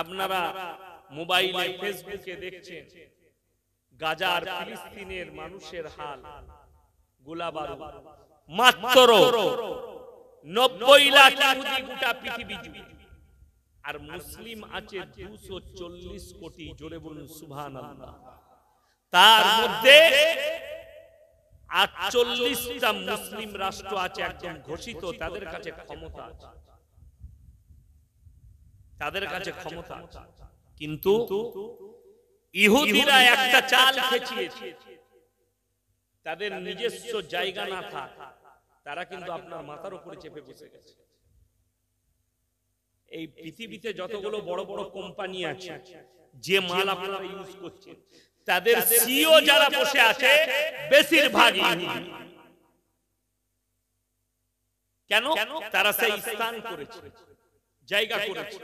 আপনারা মোবাইলে ফেসবুকে দেখছেন গাজার ফিলিস্তিনের মানুষের হাল গোলাবার মাত্র নব্বই লাখ গোটা পৃথিবী আর মুসলিম আছে দুশো চল্লিশ কোটি জোরে বলুন সুভান তার মধ্যে আটচল্লিশটা মুসলিম রাষ্ট্র আছে একজন ঘোষিত তাদের কাছে ক্ষমতা আছে তাদের কাছে ক্ষমতা কিন্তু ইহুদিরা একটা চাল খেচিয়েছে তাদের নিজস্ব জায়গা না থাক তারা কিন্তু আপনার মাথার উপরে চেপে বসে গেছে এই পৃথিবীতে যতগুলো বড় বড় কোম্পানি আছে যে মাল আপনারা ইউজ করছেন তাদের সিও যারা বসে আছে বেশিরভাগ কেন তারা সেই স্থান করেছে জায়গা করেছে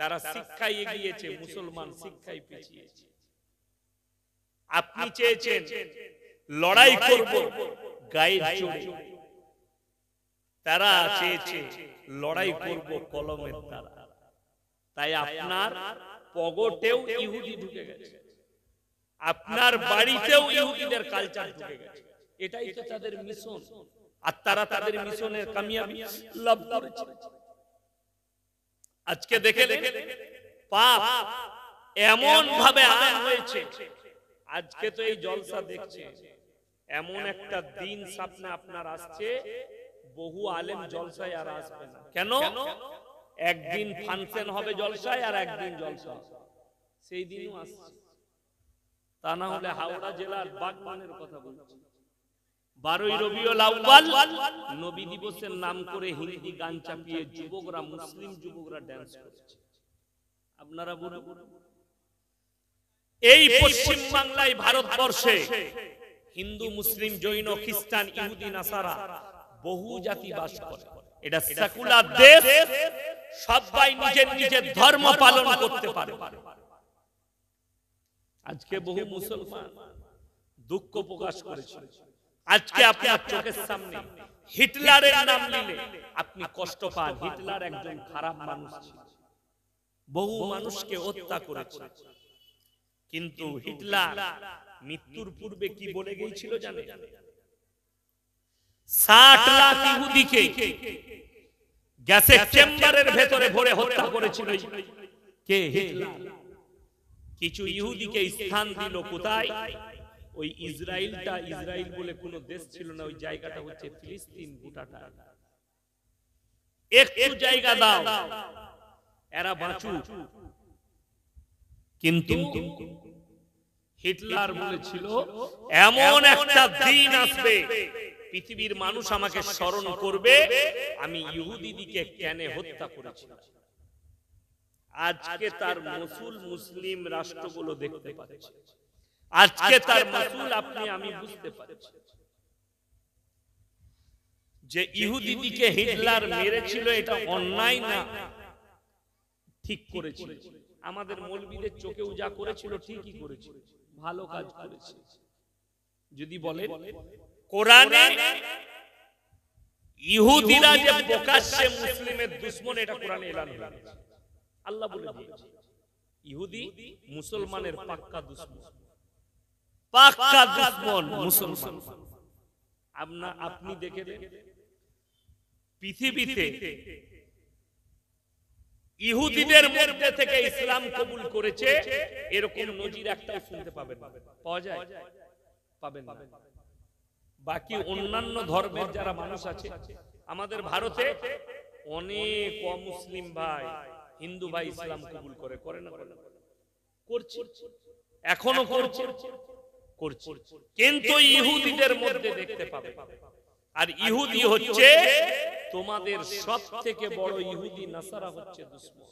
তারা শিক্ষায় এগিয়েছে মুসলমান শিক্ষায় পিছিয়েছে আপনি চেয়েছেন লড়াই করব গায়ের তারা চেয়েছে লড়াই করব কলমের দ্বারা তাই আপনার পগটেও ইহুদি ঢুকে গেছে আপনার বাড়িতেও ইহুদিদের কালচার ঢুকে গেছে এটাই তো তাদের মিশন আর তারা তাদের মিশনের কামিয়াবি লাভ করেছে আজকে দেখে দেখে পাপ এমন ভাবে আদান হয়েছে আজকে তো এই জলসা দেখছে এমন একটা দিন সামনে আপনার আসছে বহু আলেম জলসায় আর আসবে না কেন একদিন ফাংশন হবে জলসায় আর একদিন জলসা সেই দিনও আসছে তা না হলে হাওড়া জেলার বাগবানের কথা বলছি বারোই রবিউল আউয়াল নবী দিবসের নাম করে হিন্দি গান চাপিয়ে যুবকরা মুসলিম যুবকরা ড্যান্স করছে আপনারা বলুন এই পশ্চিম বাংলায় ভারতবর্ষে হিন্দু মুসলিম জৈন খ্রিস্টান ইহুদিন আসারা বহু জাতি বাস করে এটা সেকুলার দেশ সবাই নিজের নিজের ধর্ম পালন করতে পারে আজকে বহু মুসলমান দুঃখ প্রকাশ করেছে আজকে আপনার চোখের সামনে হিটলারের নাম নিলে আপনি কষ্ট পান হিটলার একজন খারাপ মানুষ ছিল বহু মানুষকে হত্যা করেছে কিন্তু হিটলার মৃত্যুর পূর্বে কি বলে গিয়েছিল জানে ষাট লাখ ইহুদিকে গ্যাসের চেম্বারের ভেতরে ভরে হত্যা করেছিল কে হিটলার কিছু ইহুদিকে স্থান দিল কোথায় ওই ইসরায়েলটা ইসরায়েল বলে কোনো দেশ ছিল না ওই জায়গাটা হচ্ছে ফিলিস্তিন গোটাটা একটু জায়গা দাও এরা বাঁচু কিন্তু হিটলার বলেছিল এমন একটা দিন আসবে পৃথিবীর মানুষ আমাকে স্মরণ করবে আমি ইহুদিদিকে কেন হত্যা করেছিলাম আজকে তার মুসুল মুসলিম রাষ্ট্রগুলো দেখতে পাচ্ছে আজকে তার মাসুল আপনি আমি বুঝতে পারছি যে ইহুদি দিকে হিটলার মেরেছিল এটা অন্যায় না ঠিক করেছিল আমাদের মৌলবীদের চোখে উজা করেছিল ঠিকই করেছিল ভালো কাজ করেছে যদি বলে কোরআনে ইহুদিরা যে প্রকাশ্যে মুসলিমের দুশ্মন এটা কোরআনে এলান আল্লাহ বলে ইহুদি মুসলমানের পাক্কা দুশ্মন আপনি দেখে পৃথিবীতে ইহুদিদের মধ্যে থেকে ইসলাম কবুল করেছে এরকম নজির একটা শুনতে পাওয়া যায় বাকি অন্যান্য ধর্মের যারা মানুষ আছে আমাদের ভারতে অনেক অমুসলিম ভাই হিন্দু ভাই ইসলাম কবুল করে করে না করছে এখনো করছে করছে কিন্তু ইহুদিদের মধ্যে দেখতে পাবে আর ইহুদি হচ্ছে তোমাদের সব থেকে বড় ইহুদি নাসারা হচ্ছে দুশ্মন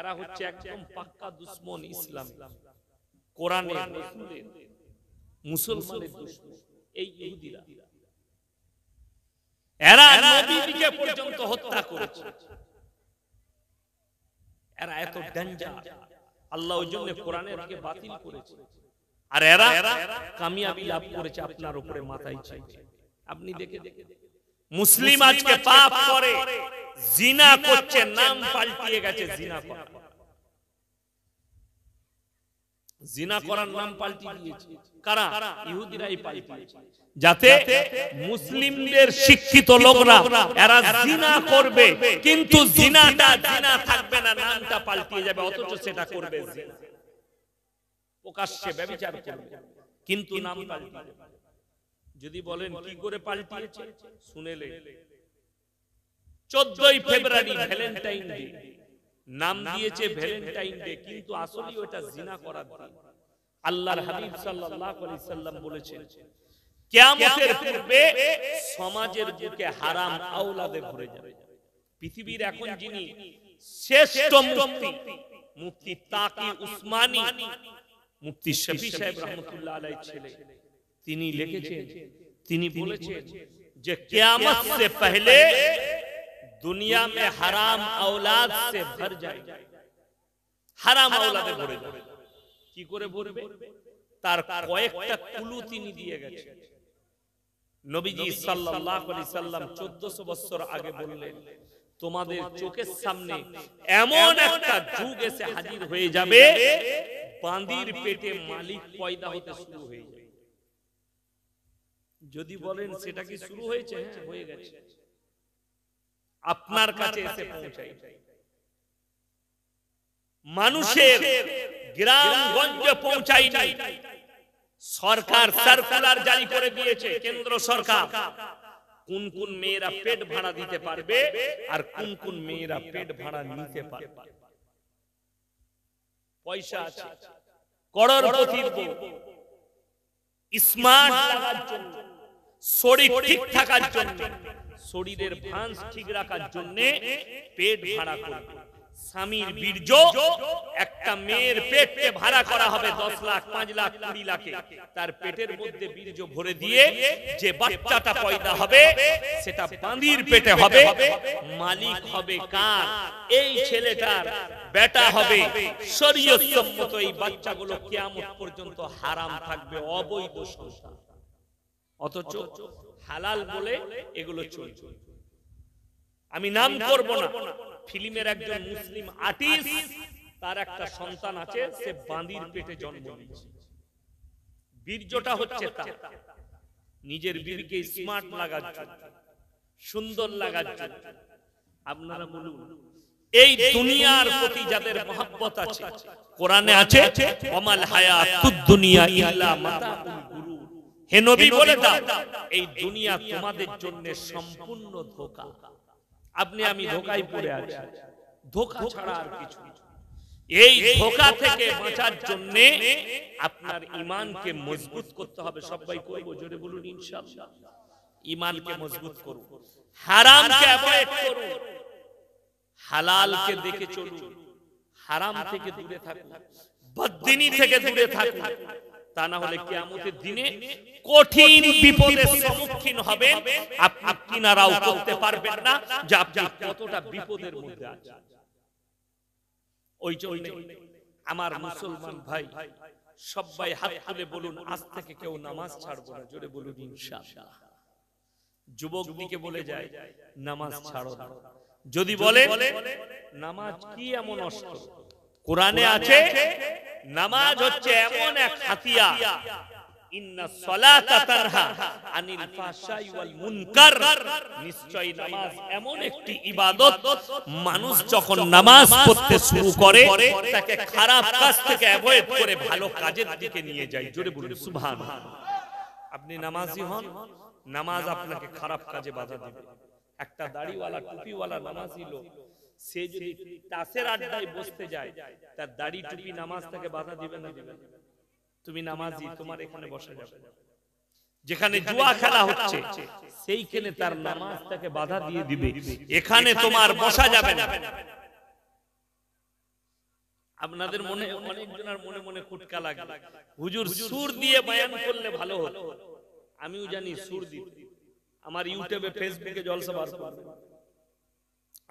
এরা হচ্ছে একদম পাক্কা দুশ্মন ইসলাম মুসলমানের দুশ্মন এই ইহুদিরা এরা নবীকে পর্যন্ত হত্যা করেছে এরা এত ডেঞ্জার আল্লাহ ওই জন্য কোরআনের বাতিল করেছে আর এরা কামিয়াবি লাভ করেছে আপনার উপরে মাথায় চাইছে আপনি দেখে দেখে মুসলিম আজকে পাপ করে জিনা করছে নাম পাল্টিয়ে গেছে জিনা করা জিনা করার নাম দিয়েছে কারা ইহুদিরাই যাতে মুসলিমদের শিক্ষিত লোকরা এরা জিনা করবে কিন্তু জিনাটা জিনা থাকবে না নামটা পাল্টিয়ে যাবে অথচ সেটা করবে জিনা প্রকাশ্যে ব্যবচার করবে কিন্তু নাম পাল্টে যদি বলেন কি করে পাল্টিয়েছে শুনেলে চোদ্দই ফেব্রুয়ারি ভ্যালেন্টাইন ডে নাম দিয়েছে ভ্যালেন্টাইন ডে কিন্তু আসলে ওটা জিনা করার দিন আল্লাহর হাবিব সাল্লাল্লাহু আলাইহি সাল্লাম বলেছেন কিয়ামতের পূর্বে সমাজের বুকে হারাম আওলাদে ভরে যাবে পৃথিবীর এখন যিনি শ্রেষ্ঠ মুফতি মুফতি তাকি উসমানী মুফতি শফি সাহেব রহমতুল্লাহ আলাই ছেলে তিনি লিখেছেন তিনি বলেছেন যে কিয়ামত সে পহলে দুনিয়া মে হারাম اولاد সে ভর যায় হারাম اولادে ভরে যাবে কি করে ভরবে তার কয়েকটা কুলু তিনি দিয়ে গেছে নবীজি সাল্লাল্লাহু আলাইহি সাল্লাম 1400 বছর আগে বললেন তোমাদের চোখের সামনে এমন একটা যুগ এসে হাজির হয়ে যাবে বাঁধির পেটে মালিক পয়দা হতে শুরু হয়ে যায় যদি বলেন সেটা কি শুরু হ্যাঁ, হয়েছে হয়ে গেছে আপনার কাছে এসে পৌঁছাই মানুষের গ্রামগঞ্জ পৌঁছাই নাই সরকার সার্কুলার জারি করে দিয়েছে কেন্দ্র সরকার কোন কোন মেয়েরা পেট ভাড়া দিতে পারবে আর কোন কোন মেয়েরা পেট ভাড়া নিতে পারবে পয়সা আছে করোড়পতির বউ স্মার্ট লাগার জন্য শরীর ঠিক থাকার জন্য শরীরের ভাঁজ ঠিক রাখার জন্য পেট ভাড়া করবে স্বামীর বীর্য একটা মেয়ের পেটকে ভাড়া করা হবে দশ লাখ পাঁচ লাখ কুড়ি লাখে তার পেটের মধ্যে বীর্য ভরে দিয়ে যে বাচ্চাটা পয়দা হবে সেটা বাঁধির পেটে হবে মালিক হবে কার এই ছেলেটার বেটা হবে শরীয়ত সম্মত এই বাচ্চাগুলো কেমন পর্যন্ত হারাম থাকবে অবৈধ সংসার অথচ হালাল বলে এগুলো চলছে আমি নাম করবো না ফিল্মের একজন মুসলিম আর্টিস্ট তার একটা সন্তান আছে সে বাঁধির পেটে জন্ম নিয়েছে বীর্যটা হচ্ছে তার নিজের বীরকে স্মার্ট লাগাচ্ছে সুন্দর লাগাচ্ছে আপনারা বলুন এই দুনিয়ার প্রতি যাদের মহাব্বত আছে কোরআনে আছে অমাল হায়াতুদ দুনিয়া ইল্লা মাতাউল গুরু হে নবী বলে দাও এই দুনিয়া তোমাদের জন্য সম্পূর্ণ ধোঁকা আপনি আমি ধোকায় পড়ে আছি ধোকা ছাড়া আর কিছু এই ধোকা থেকে বাঁচার জন্য আপনার ইমানকে মজবুত করতে হবে সবাই করব জোরে বলুন ইনশাআল্লাহ ইমানকে মজবুত করুন হারামকে অ্যাভয়েড করুন হালালকে দেখে চলুন হারাম থেকে দূরে থাকুন বদদিনী থেকে দূরে থাকুন তা না হলে দিনে কঠিন বিপদের সম্মুখীন পারবেন না যে আপনি কতটা বিপদের মধ্যে আছেন ওই জন্য আমার মুসলমান ভাই সবাই হাত তুলে বলুন আজ থেকে কেউ নামাজ ছাড়বো না জোরে বলুন ইনশাআল্লাহ যুবক দিকে বলে যায় নামাজ ছাড়ো না যদি বলে নামাজ কি এমন অস্ত্র কোরআনে আছে নামাজ হচ্ছে এমন এক হাতিয়া মানুষ যখন নামাজ পড়তে শুরু করে তাকে খারাপ কাজ থেকে অ্যাভয়েড করে ভালো কাজের দিকে নিয়ে যায় জোরে বলুন সুভান আপনি নামাজি হন নামাজ আপনাকে খারাপ কাজে বাধা দেবে একটা দাড়িওয়ালা টুপিওয়ালা নামাজি লোক সে যদি তাসের আড্ডায় বসতে যায় তার দাড়ি টুপি নামাজ তাকে বাধা দিবে না দিবে তুমি নামাজি তোমার এখানে বসা যাবে যেখানে জুয়া খেলা হচ্ছে সেইখানে তার নামাজ তাকে বাধা দিয়ে দিবে এখানে তোমার বসা যাবে না আপনাদের মনে অনেকজনের মনে মনে খুটকা লাগে হুজুর সুর দিয়ে বয়ান করলে ভালো হতো আমিও জানি সুর দিতে আমার ইউটিউবে ফেসবুকে জলসা বার করবে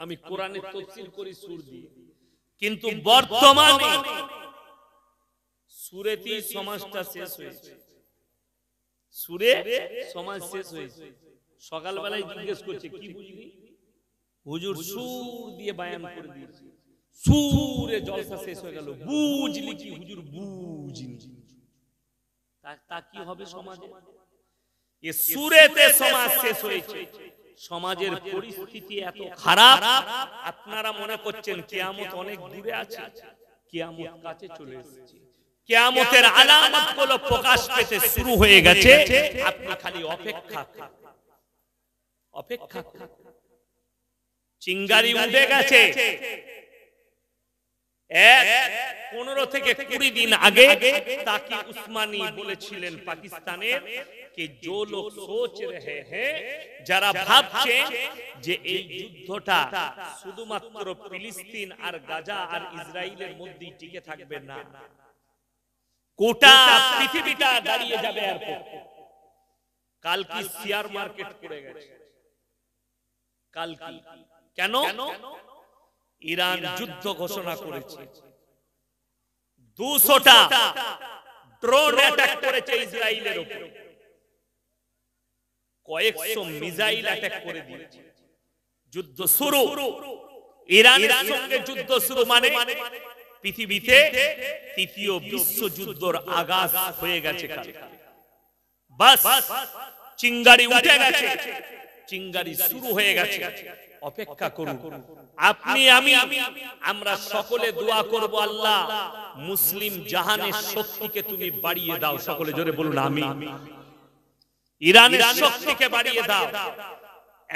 আমি কোরআনে তফসিল করি সুর দিয়ে কিন্তু বর্তমানে সুরেতেই সমাজটা শেষ হয়েছে সুরে সমাজ শেষ হয়েছে সকালবেলায় জিজ্ঞেস করছে কি বুঝলি হুজুর সুর দিয়ে বায়ান করে দিয়েছে সুরে জলসা শেষ হয়ে গেল বুঝলি কি হুজুর বুঝলি তা কি হবে সমাজে এ সুরেতে সমাজ শেষ হয়েছে সমাজের পরিস্থিতি এত খারাপ আপনারা মনে করছেন কেয়ামত অনেক দূরে আছে কেয়ামত কাছে চলে এসেছে কেয়ামতের আলামত গুলো প্রকাশ পেতে শুরু হয়ে গেছে আপনি খালি অপেক্ষা অপেক্ষা চিঙ্গারি উঠে গেছে পনেরো থেকে কুড়ি দিন আগে তাকি উসমানী বলেছিলেন পাকিস্তানের যে যে লোক সোচ রহে হ্যাঁ যারা ভাবছে যে এই যুদ্ধটা শুধুমাত্র ফিলিস্তিন আর গাজা আর ইসরায়েলের মধ্যেই টিকে থাকবে না গোটা পৃথিবীটা দাঁড়িয়ে যাবে আর কাল কি শেয়ার মার্কেট পড়ে গেছে কাল কি কেন ইরান যুদ্ধ ঘোষণা করেছে দুশোটা ড্রোন অ্যাটাক করেছে ইসরায়েলের উপরে কয়েকশো মিজাইল অ্যাটাক করে দিয়েছে যুদ্ধ শুরু ইরানের সঙ্গে যুদ্ধ শুরু মানে, মানে পৃথিবীতে তৃতীয় বিশ্বযুদ্ধর আগাজ হয়ে গেছে বাস চিঙ্গারি উঠে গেছে চিঙ্গারি শুরু হয়ে গেছে অপেক্ষা করুন আপনি আমি আমরা সকলে দোয়া করব আল্লাহ মুসলিম জাহানের শক্তিকে তুমি বাড়িয়ে দাও সকলে জোরে বলুন আমি ইরানের শক্তিকে বাড়িয়ে দাও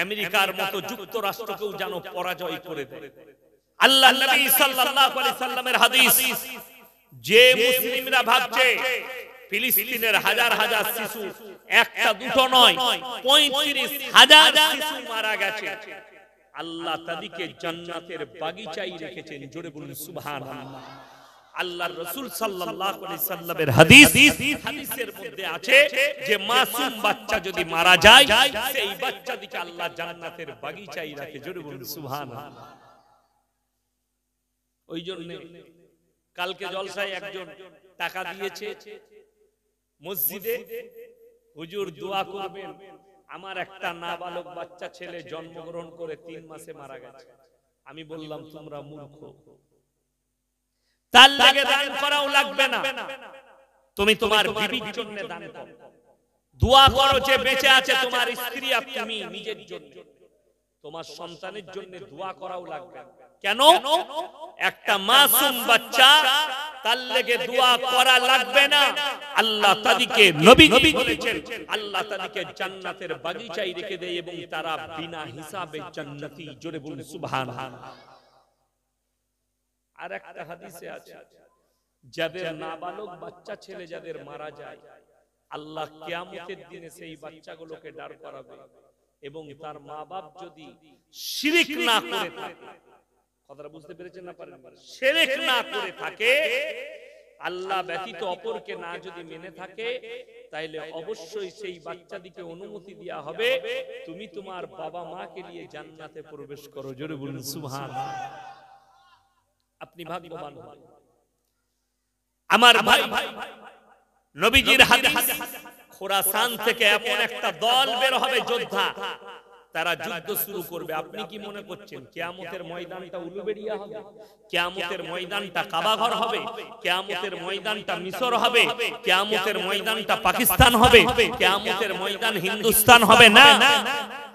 আমেরিকার মতো যুক্তরাষ্ট্রকেও যেন পরাজয় করে দেয় আল্লাহ নবী সাল্লাল্লাহু আলাইহি সাল্লামের হাদিস যে মুসলিমরা ভাবছে ফিলিস্তিনের হাজার হাজার শিশু একটা দুটো নয় পঁয়ত্রিশ হাজার শিশু মারা গেছে আল্লাহ তাদেরকে জান্নাতের বাগিচায় রেখেছেন জোরে বলুন সুবহানাল্লাহ আল্লাহর রাসূল সাল্লাল্লাহু আলাইহি সাল্লামের হাদিস হাদিসের মধ্যে আছে যে মাসুম বাচ্চা যদি মারা যায় সেই বাচ্চাটিকে আল্লাহ জান্নাতের বাগিচায় রাখে জোরে সুবহানাল্লাহ ওই জন্য কালকে জলসায় একজন টাকা দিয়েছে মসজিদে হুজুর দোয়া করবেন আমার একটা নাবালক বাচ্চা ছেলে জন্মগ্রহণ করে তিন মাসে মারা গেছে আমি বললাম তোমরা মূর্খ তার লাগে দান করাও লাগবে না তুমি তোমার বিবির জন্য দান করো দোয়া করো যে বেঁচে আছে তোমার স্ত্রী আর তুমি নিজের জন্য তোমার সন্তানের জন্য দোয়া করাও লাগবে কেন একটা মাসুম বাচ্চা তার লেগে দোয়া করা লাগবে না আল্লাহ তাদিকে নবী নবী বলেছেন আল্লাহ তাদিকে জান্নাতের বাগিচায় রেখে দেয় এবং তারা বিনা হিসাবে জান্নাতি জোরে বলুন সুবহানাল্লাহ আর একটা হাদিসে আছে যাদের নাবালক বাচ্চা ছেলে যাদের মারা যায় আল্লাহ কিয়ামতের দিনে সেই বাচ্চাগুলোকে দাঁড় করাবে এবং তার মা বাপ যদি শিরিক না করে থাকে কথাটা বুঝতে পেরেছেন না পারেন শিরিক না করে থাকে আল্লাহ ব্যতীত অপরকে না যদি মেনে থাকে তাইলে অবশ্যই সেই বাচ্চাদিকে অনুমতি দেয়া হবে তুমি তোমার বাবা মাকে নিয়ে জান্নাতে প্রবেশ করো জোরে বলুন সুবহানাল্লাহ আপনি ভাগ্যবান আমার ভাই নবীজির হাতে খোরাসান থেকে এমন একটা দল বের হবে যোদ্ধা তারা যুদ্ধ শুরু করবে আপনি কি মনে করছেন কেয়ামতের ময়দানটা হবে কেয়ামতের ময়দানটা কাবাঘর হবে কেয়ামতের ময়দানটা মিশর হবে কেয়ামতের ময়দানটা পাকিস্তান হবে কেয়ামতের ময়দান হিন্দুস্তান হবে না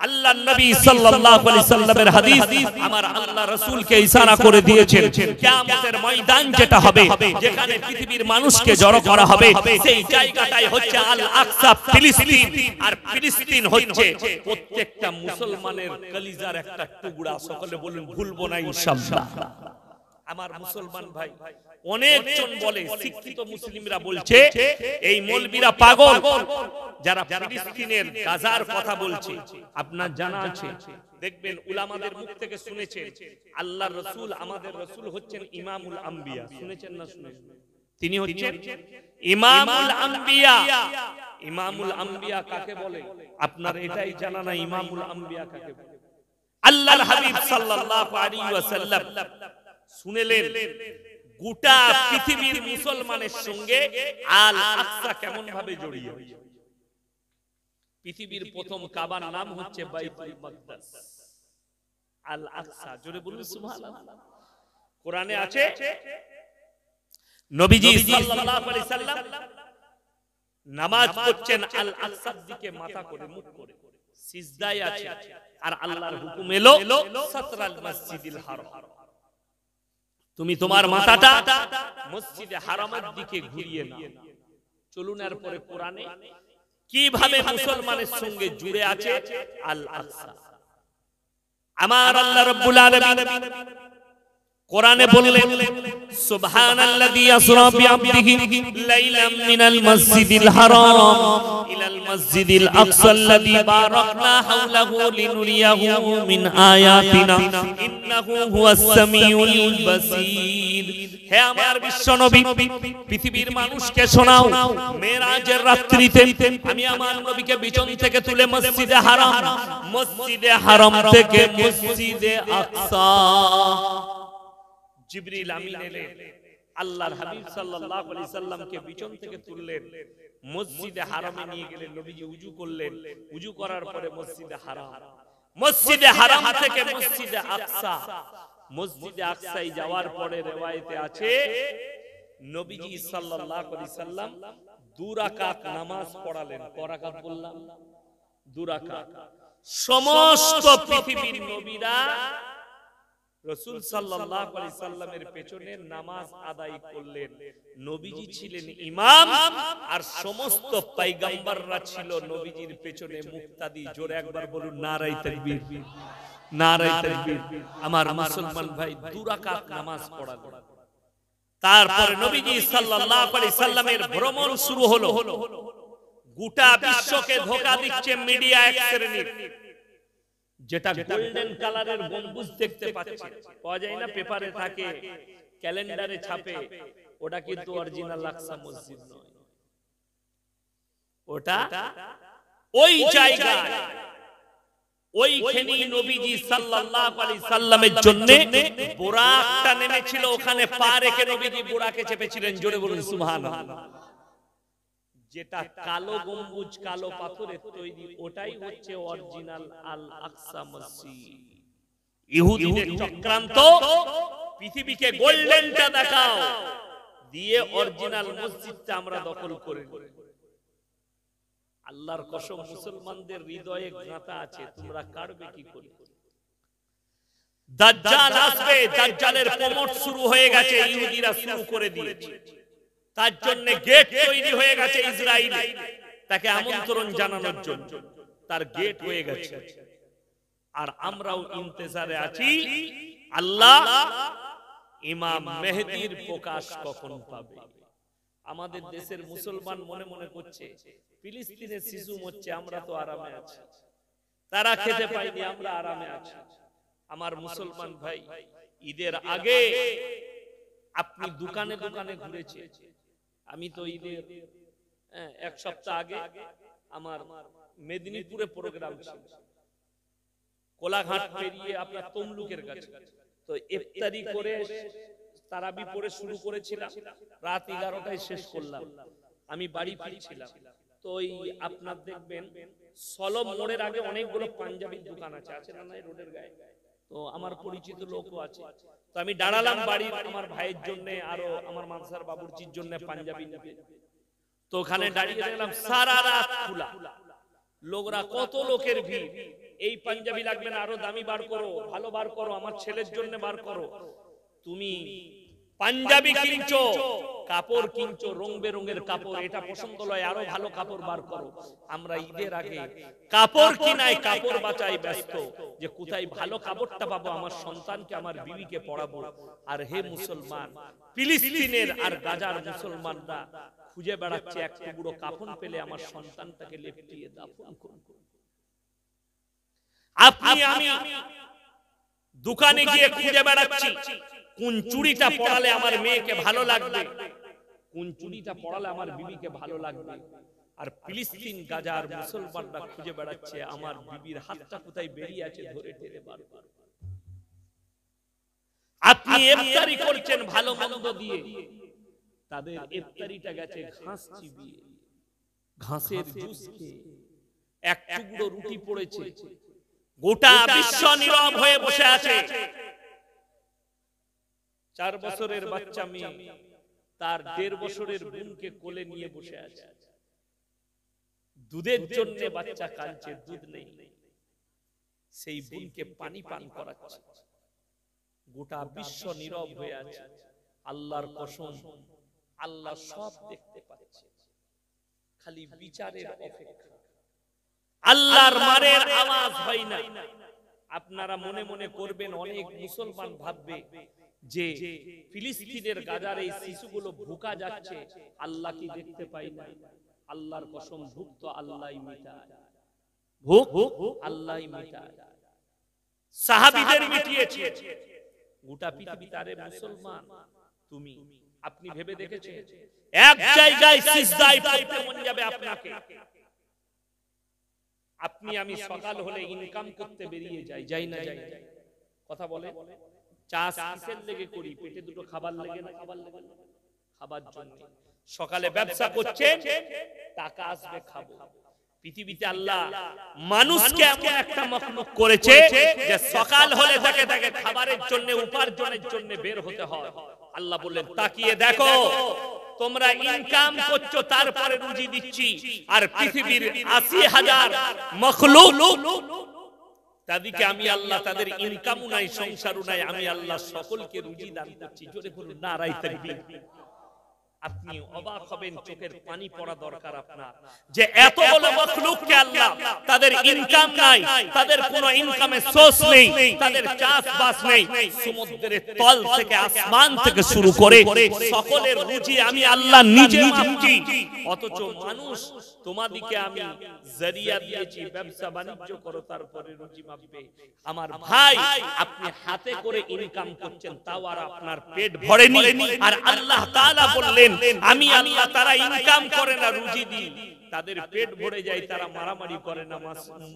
আল্লাহ নবী সাল্লাল্লাহু আলাইহি সাল্লামের হাদিস আমার আল্লাহ রাসূলকে ইশারা করে দিয়েছেন কিয়ামতের ময়দান যেটা হবে যেখানে পৃথিবীর মানুষকে জড়ো করা হবে সেই জায়গাটাই হচ্ছে আল আকসা ফিলিস্তিন আর ফিলিস্তিন হচ্ছে প্রত্যেকটা মুসলমানের কলিজার একটা টুকরা সকলে বলেন ভুলবো না ইনশাআল্লাহ আমার মুসলমান ভাই অনেকজন বলে শিক্ষিত মুসলিমরা বলছে এই মলবিরা পাগল যারা ফিলিস্তিনের গাজার কথা বলছে আপনার জানা আছে দেখবেন উলামাদের মুখ থেকে শুনেছেন আল্লাহর রাসূল আমাদের রাসূল হচ্ছেন ইমামুল আম্বিয়া শুনেছেন না শুনেছেন তিনি হচ্ছেন ইমামুল আম্বিয়া ইমামুল আম্বিয়া কাকে বলে আপনার এটাই জানা না ইমামুল আম্বিয়া কাকে বলে আল্লাহর হাবিব সাল্লাল্লাহু আলাইহি ওয়াসাল্লাম শুনেলেন গোটা পৃথিবীর মুসলমানের সঙ্গে আল আকসা কেমন ভাবে জড়িয়ে পৃথিবীর প্রথম কাবার নাম হচ্ছে বাইতুল মাকদাস আল আকসা জোরে বলুন সুবহানাল্লাহ কোরআনে আছে নবীজি সাল্লাল্লাহু আলাইহি সাল্লাম নামাজ পড়ছেন আল আকসার দিকে মাথা করে মুখ করে সিজদায় আছে আর আল্লাহর হুকুম এলো সাতরাল মসজিদুল হারাম তুমি তোমার মাথাটা মসজিদে হারামের দিকে ঘুরিয়ে নাও চলুন পরে কোরআনে কিভাবে মুসলমানের সঙ্গে জুড়ে আছে আল আমার আল্লাহ রব্বুল আলামিন কোরআনে বললেন সুবহানাল্লাযী আসরা বিআবদিহি লাইলাম মিনাল মাসজিদিল হারাম ইলাল মাসজিদিল আকসাল্লাযী বারাকনা হাওলাহু লিনুরিয়াহু মিন আয়াতিনা ইন্নাহু হুয়াস সামিউল বাসীর হে আমার বিশ্বনবী পৃথিবীর মানুষকে শোনাও মেরাজের রাত্রিতে আমি আমার নবীকে বিচন থেকে তুলে মসজিদে হারাম মসজিদে হারাম থেকে মসজিদে আকসা জিবরিল আমিন এলে আল্লাহর হাবিব সাল্লাল্লাহু আলাইহি সাল্লামকে বিছন থেকে তুললেন মসজিদে হারামে নিয়ে গেলে নবীজি উযু করলেন উযু করার পরে মসজিদে হারাম মসজিদে হারাম থেকে মসজিদে আকসা মসজিদে আকসায় যাওয়ার পরে রেওয়ায়েতে আছে নবীজি সাল্লাল্লাহু আলাইহি সাল্লাম দুরাকাত নামাজ পড়ালেন করাকাত বললাম দুরাকাত সমস্ত পৃথিবীর নবীরা রসুল সাল্লামের পেছনে নামাজ আদায় করলেন নবীজি ছিলেন ইমাম আর সমস্ত পয়গম্বররা ছিল নবীজির পেছনে মুক্তাদি জোরে একবার বলুন নারাই তাকবীর নারাই তাকবীর আমার মুসলমান ভাই নামাজ তারপরে নবীজি সাল্লামের ভ্রমণ শুরু হলো গোটা বিশ্বকে ধোকা দিচ্ছে মিডিয়া এক শ্রেণীর যেটা গোল্ডেন কালারের গম্বুজ দেখতে পাচ্ছে পাওয়া যায় না পেপারে থাকে ক্যালেন্ডারে ছাপে ওটা কিন্তু অরিজিনাল আকসা মসজিদ নয় ওটা ওই জায়গায় ওইখানেই নবীজি সাল্লাল্লাহু আলাইহি সাল্লামের জন্য বোরাকটা নেমেছিল ওখানে পা রেখে নবীজি বোরাকে চেপেছিলেন জোরে বলুন সুবহানাল্লাহ যেটা কালো গম্বুজ কালো পাথরের তৈরি ওটাই হচ্ছে অরিজিনাল আল আকসা মসজিদ ইহুদিদের চক্রান্ত পৃথিবীকে গোল্ডেনটা দেখাও দিয়ে অরিজিনাল মসজিদটা আমরা দখল করে আল্লাহর কসম মুসলমানদের হৃদয়ে গাঁথা আছে তোমরা কাড়বে কি করে দাজ্জাল আসবে দাজ্জালের প্রমোট শুরু হয়ে গেছে ইহুদিরা শুরু করে দিয়েছে তার জন্য গেট তৈরি হয়ে গেছে ইসরায়েলে তাকে আমন্ত্রণ জানানোর জন্য তার গেট হয়ে গেছে আর আমরাও ইন্তজারে আছি আল্লাহ ইমাম মেহেদির প্রকাশ কখন পাবে আমাদের দেশের মুসলমান মনে মনে করছে ফিলিস্তিনের শিশু মরছে আমরা তো আরামে আছি তারা খেতে পাইনি আমরা আরামে আছি আমার মুসলমান ভাই ঈদের আগে আপনি দোকানে দোকানে ঘুরেছে আমি তো ঈদের হ্যাঁ, এক সপ্তাহ আগে আমার মেদিনীপুরে প্রোগ্রাম ছিল কোলাঘাট পেরিয়ে আপনার তমলুকের কাছে তো ইফতারি করে তারাবি পরে শুরু করেছিলাম রাত এগারোটায় শেষ করলাম আমি বাড়ি ফিরছিলাম তো ওই আপনার দেখবেন সলম মোড়ের আগে অনেকগুলো পাঞ্জাবির দোকান আছে আছে না রোডের গায়ে তো আমার পরিচিত লোকও আছে তো আমি দাঁড়ালাম বাড়ির আমার ভাইয়ের জন্য আরো আমার মানসার বাবুর্চির জন্য পাঞ্জাবি নিতে তো ওখানে দাঁড়িয়ে দেখলাম সারা রাত খোলা লোকরা কত লোকের ভিড় এই পাঞ্জাবি লাগবে না আরো দামি বার করো ভালো বার করো আমার ছেলের জন্য বার করো তুমি পাঞ্জাবি কিনছো কাপড় কিনছো রং বেরঙের কাপড় এটা পছন্দ লয় আরো ভালো কাপড় বার করো আমরা ঈদের আগে কাপড় কিনাই কাপড় বাঁচাই ব্যস্ত যে কোথায় ভালো কাপড়টা পাবো আমার সন্তানকে আমার বিবিকে পড়াবো আর হে মুসলমান ফিলিস্তিনের আর গাজার মুসলমানরা খুঁজে বেড়াচ্ছে এক টুকরো কাফন পেলে আমার সন্তানটাকে লেপটিয়ে দাফন করুন আপনি আমি দোকানে গিয়ে খুঁজে বেড়াচ্ছি কোন চুড়িটা পড়ালে আমার মেয়েকে ভালো লাগবে কোন চুড়িটা পড়ালে আমার বিবিকে ভালো লাগবে আর ফিলিস্তিন গাজার মুসলমানরা খুঁজে বেড়াচ্ছে আমার বিবির হাতটা কোথায় বেরিয়ে আছে ধরে টেনে বার আপনি ইফতারি করছেন ভালো মন্দ দিয়ে তাদের ইফতারিটা গেছে ঘাস চিবিয়ে ঘাসের জুস খেয়ে এক টুকরো রুটি পড়েছে গোটা বিশ্ব নীরব হয়ে বসে আছে চার বছরের বাচ্চা মেয়ে তার দেড় বছরের বোনকে কোলে নিয়ে বসে আছে দুধের জন্য বাচ্চা কাঁদছে দুধ নেই সেই বোনকে পানি পান করাচ্ছে গোটা বিশ্ব নীরব হয়ে আছে আল্লাহর কসম আল্লাহ সব দেখতে পাচ্ছে খালি বিচারের অপেক্ষা আল্লাহর মারের আওয়াজ হয় না আপনারা মনে মনে করবেন অনেক মুসলমান ভাববে যে ফিলিস্তিনের গাজার এই শিশুগুলো ভুকা যাচ্ছে আল্লাহ কি দেখতে পাই নাই আল্লাহর কসম ভুক তো আল্লাহ ভুক ভুক মিটিয়েছে গোটা পৃথিবী তারে মুসলমান তুমি আপনি ভেবে এক জায়গায় সিজদায় মন যাবে আপনাকে আপনি আমি সকাল হলে ইনকাম করতে বেরিয়ে যাই যাই না যাই কথা বলে সকাল হলে তাকে খাবারের জন্য উপার্জনের জন্য বের হতে হয় আল্লাহ বললেন তাকিয়ে দেখো তোমরা ইনকাম করছো তারপরে রুজি দিচ্ছি আর পৃথিবীর আশি হাজার মখলুক তাদেরকে আমি আল্লাহ তাদের ইনকামও নাই সংসারও নাই আমি আল্লাহ সকলকে রুজি দান করছি জোরে বলুন নারাই থাকবে আপনি অবাক হবেন চোখের পানি পড়া দরকার আপনার যে এত বড় মখলুককে আল্লাহ তাদের ইনকাম নাই তাদের কোনো ইনকামের সোর্স নেই তাদের চাষবাস নেই সমুদ্রের তল থেকে আসমান থেকে শুরু করে সকলের রুজি আমি আল্লাহ নিজে মাপছি অথচ মানুষ তোমাদিকে আমি জারিয়া দিয়েছি ব্যবসা বাণিজ্য করো তারপরে রুজি মাপবে আমার ভাই আপনি হাতে করে ইনকাম করছেন তাও আর আপনার পেট ভরেনি আর আল্লাহ তাআলা বললেন বললেন আমি আল্লাহ তারা ইনকাম করে না রুজি দিই তাদের পেট ভরে যায় তারা মারামারি করে না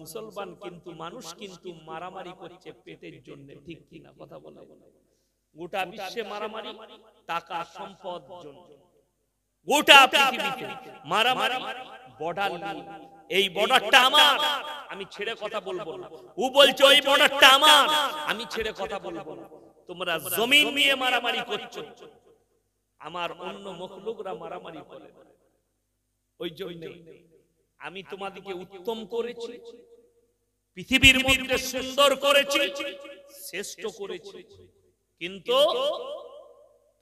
মুসলমান কিন্তু মানুষ কিন্তু মারামারি করছে পেটের জন্য ঠিক কি না কথা বলে গোটা বিশ্বে মারামারি টাকা সম্পদ জন্য গোটা পৃথিবীতে মারামারি বর্ডার এই বর্ডারটা আমার আমি ছেড়ে কথা বলবো না ও বলছে ওই বর্ডারটা আমার আমি ছেড়ে কথা বলবো না তোমরা জমিন নিয়ে মারামারি করছো আমার অন্য মখলুকরা মারামারি করে ওই জন্য আমি তোমাদেরকে উত্তম করেছি পৃথিবীর মধ্যে সুন্দর করেছি শ্রেষ্ঠ করেছি কিন্তু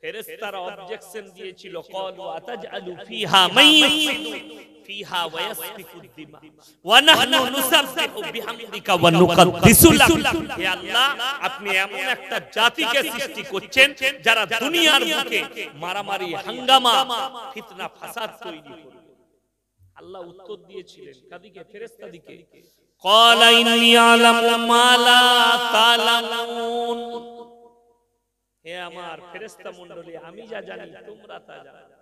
ফেরেশতারা অবজেকশন দিয়েছিল ক্বালু আতাজআলু ফিহা মাইয়িসিদু ফিহা ওয়াসফিকু দিমা ওয়া নাহনু নুসাব্বিহু বিহামদিকা ওয়া নুকদ্দিসু লাক হে আল্লাহ আপনি এমন একটা জাতিকে সৃষ্টি করছেন যারা দুনিয়ার বুকে মারামারি হাঙ্গামা ফিতনা ফাসাদ তৈরি করবে আল্লাহ উত্তর দিয়েছিলেন কাদিকে ফেরেশতাদিকে ক্বালা ইন্নী আ'লামু মা লা তা'লামুন হে আমার ফেরেস্তা মন্ডলী আমি যা জানি তোমরা তা জানো